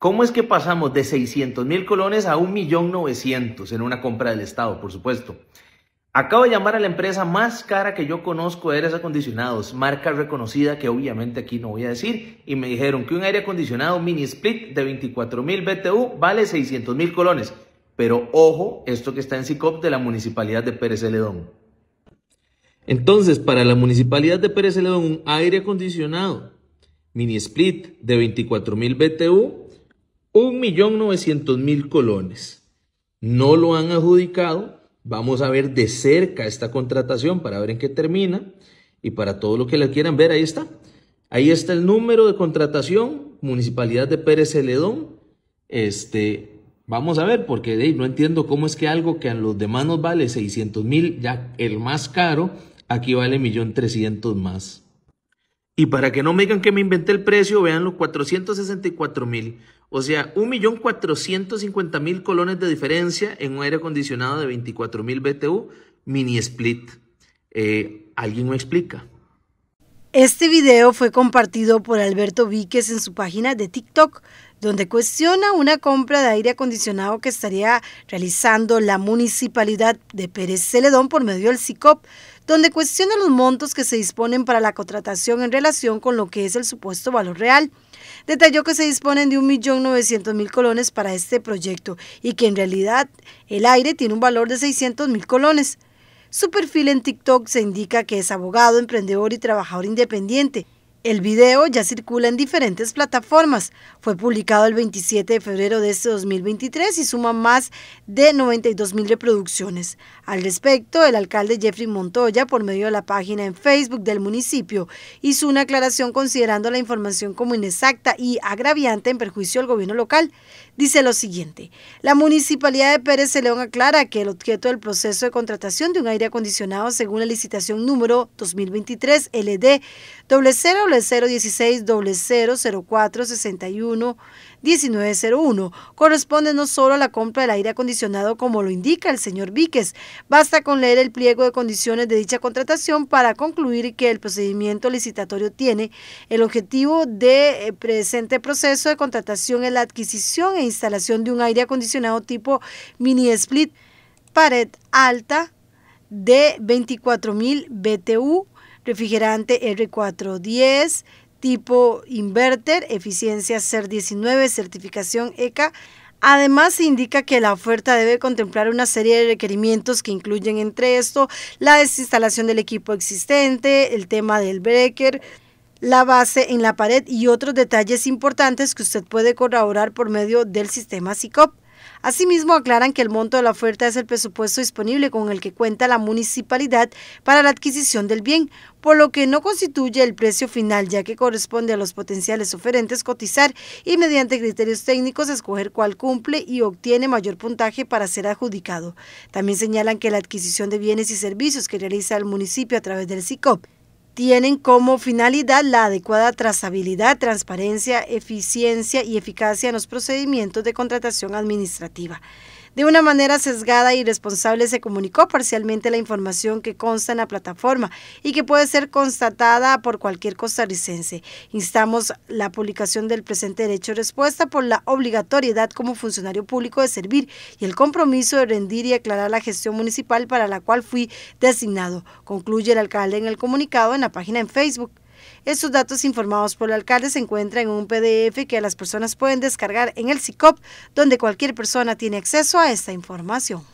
¿Cómo es que pasamos de 600 mil colones a 1.900.000 en una compra del Estado, por supuesto? Acabo de llamar a la empresa más cara que yo conozco de aires acondicionados, marca reconocida que obviamente aquí no voy a decir, y me dijeron que un aire acondicionado mini split de 24.000 BTU vale 600 mil colones. Pero ojo, esto que está en SICOP de la municipalidad de Pérez Celedón. Entonces, para la municipalidad de Pérez Celedón, un aire acondicionado mini split de 24.000 BTU 1.900.000 colones. No lo han adjudicado. Vamos a ver de cerca esta contratación para ver en qué termina. Y para todo lo que le quieran ver, ahí está. Ahí está el número de contratación, Municipalidad de Pérez Celedón. Este, vamos a ver, porque no entiendo cómo es que algo que a los demás nos vale seiscientos mil, ya el más caro, aquí vale 1.300.000 más. Y para que no me digan que me inventé el precio, vean los 464 mil. O sea, 1.450.000 colones de diferencia en un aire acondicionado de 24.000 BTU mini split. Eh, ¿Alguien me explica? Este video fue compartido por Alberto Víquez en su página de TikTok, donde cuestiona una compra de aire acondicionado que estaría realizando la municipalidad de Pérez Celedón por medio del CICOP donde cuestiona los montos que se disponen para la contratación en relación con lo que es el supuesto valor real. Detalló que se disponen de 1.900.000 colones para este proyecto y que en realidad el aire tiene un valor de 600.000 colones. Su perfil en TikTok se indica que es abogado, emprendedor y trabajador independiente el video ya circula en diferentes plataformas. Fue publicado el 27 de febrero de este 2023 y suma más de 92 mil reproducciones. Al respecto, el alcalde Jeffrey Montoya, por medio de la página en Facebook del municipio, hizo una aclaración considerando la información como inexacta y agraviante en perjuicio al gobierno local dice lo siguiente. La Municipalidad de Pérez de León aclara que el objeto del proceso de contratación de un aire acondicionado según la licitación número 2023 LD 0016 uno 1901. Corresponde no solo a la compra del aire acondicionado como lo indica el señor Víquez, basta con leer el pliego de condiciones de dicha contratación para concluir que el procedimiento licitatorio tiene el objetivo de eh, presente proceso de contratación en la adquisición e instalación de un aire acondicionado tipo mini split pared alta de 24.000 BTU refrigerante R410, tipo inverter, eficiencia CER 19, certificación ECA. Además, se indica que la oferta debe contemplar una serie de requerimientos que incluyen entre esto la desinstalación del equipo existente, el tema del breaker, la base en la pared y otros detalles importantes que usted puede corroborar por medio del sistema SICOP. Asimismo, aclaran que el monto de la oferta es el presupuesto disponible con el que cuenta la municipalidad para la adquisición del bien, por lo que no constituye el precio final, ya que corresponde a los potenciales oferentes cotizar y mediante criterios técnicos escoger cuál cumple y obtiene mayor puntaje para ser adjudicado. También señalan que la adquisición de bienes y servicios que realiza el municipio a través del CICOP tienen como finalidad la adecuada trazabilidad, transparencia, eficiencia y eficacia en los procedimientos de contratación administrativa. De una manera sesgada y responsable se comunicó parcialmente la información que consta en la plataforma y que puede ser constatada por cualquier costarricense. Instamos la publicación del presente derecho de respuesta por la obligatoriedad como funcionario público de servir y el compromiso de rendir y aclarar la gestión municipal para la cual fui designado, concluye el alcalde en el comunicado en la página en Facebook. Estos datos informados por el alcalde se encuentran en un PDF que las personas pueden descargar en el CICOP, donde cualquier persona tiene acceso a esta información.